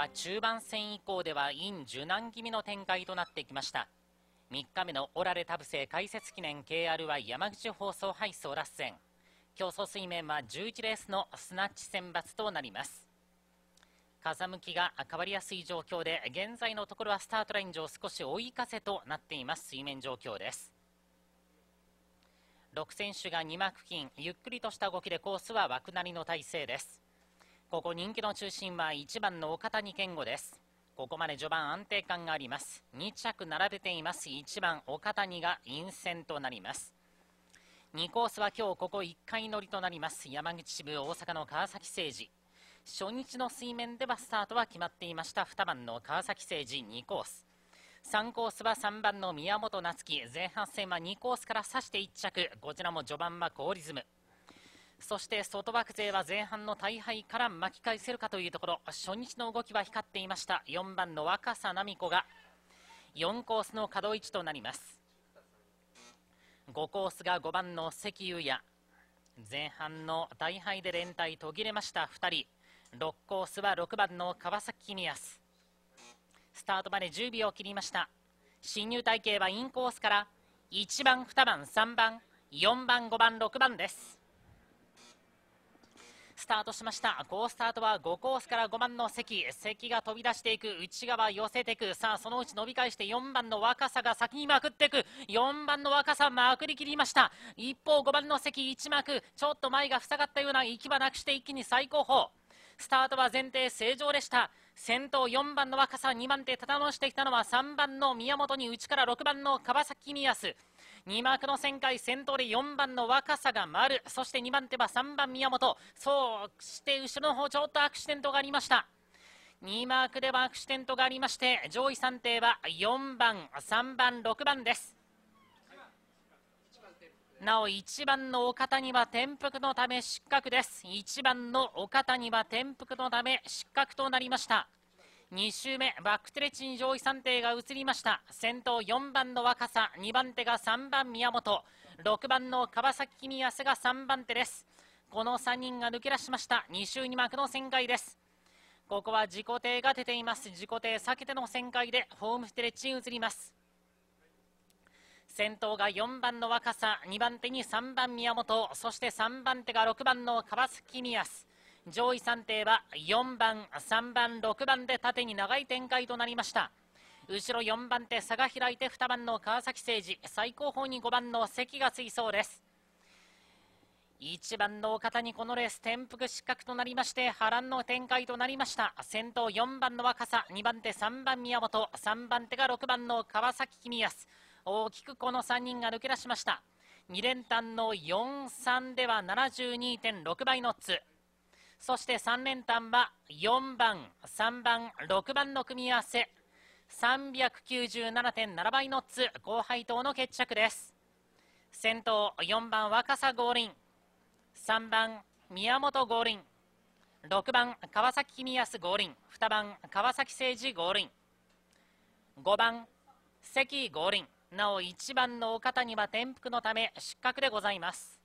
は中盤戦以降ではイン受難気味の展開となってきました3日目のオラレタブセ解説記念 KRY 山口放送杯争奪戦競争水面は11レースのスナッチ選抜となります風向きが変わりやすい状況で現在のところはスタートライン上少し追い風となっています水面状況です6選手が2幕付近ゆっくりとした動きでコースは枠なりの体勢ですここ人気の中心は1番の岡谷健吾ですここまで序盤安定感があります2着並べています1番岡谷が陰線となります2コースは今日ここ1回乗りとなります山口支部大阪の川崎誠司初日の水面ではスタートは決まっていました2番の川崎誠司2コース3コースは3番の宮本夏樹前半戦は2コースから差して1着こちらも序盤は好リズムそして外枠勢は前半の大敗から巻き返せるかというところ初日の動きは光っていました4番の若狭奈美子が4コースの可動位置となります5コースが5番の関優也前半の大敗で連帯途切れました2人6コースは6番の川崎君康スタートまで10秒を切りました進入体系はインコースから1番2番3番4番5番6番ですスタートしました好スタートは5コースから5番の関関が飛び出していく内側寄せてくさあそのうち伸び返して4番の若さが先にまくってく4番の若さまくりきりました一方5番の関1幕ちょっと前が塞がったような行き場なくして一気に最高峰スタートは前提正常でした先頭4番の若さ2番手たたのしてきたのは3番の宮本に内から6番の川崎宮康2幕の旋回先頭で4番の若さが丸そして2番手は3番宮本そして後ろの方ちょっとアクシデントがありました2マークではアクシデントがありまして上位3艇は4番3番6番ですなお1番の岡には転覆のため失格です1番の方には転覆のため失格となりました2周目バックテレチン上位3艇が移りました先頭4番の若狭2番手が3番宮本6番の川崎君康が3番手ですこの3人が抜け出しました2周に幕の旋回ですここは自己艇が出ています自己艇避けての旋回でホームステレッチに移ります先頭が4番の若さ2番手に3番宮本そして3番手が6番の川崎宮安上位3艇は4番3番6番で縦に長い展開となりました後ろ4番手差が開いて2番の川崎誠司最後方に5番の関が水槽です1番の方にこのレース転覆失格となりまして波乱の展開となりました先頭4番の若さ2番手3番宮本3番手が6番の川崎公康大きくこの3人が抜け出しました2連単の43では72.6倍ノッツそして3連単は4番3番6番の組み合わせ397.7倍ノッツ後輩等の決着です先頭4番若狭合輪3番宮本合輪6番川崎公康合輪2番川崎誠二合輪5番関合輪なお1番のお方には転覆のため失格でございます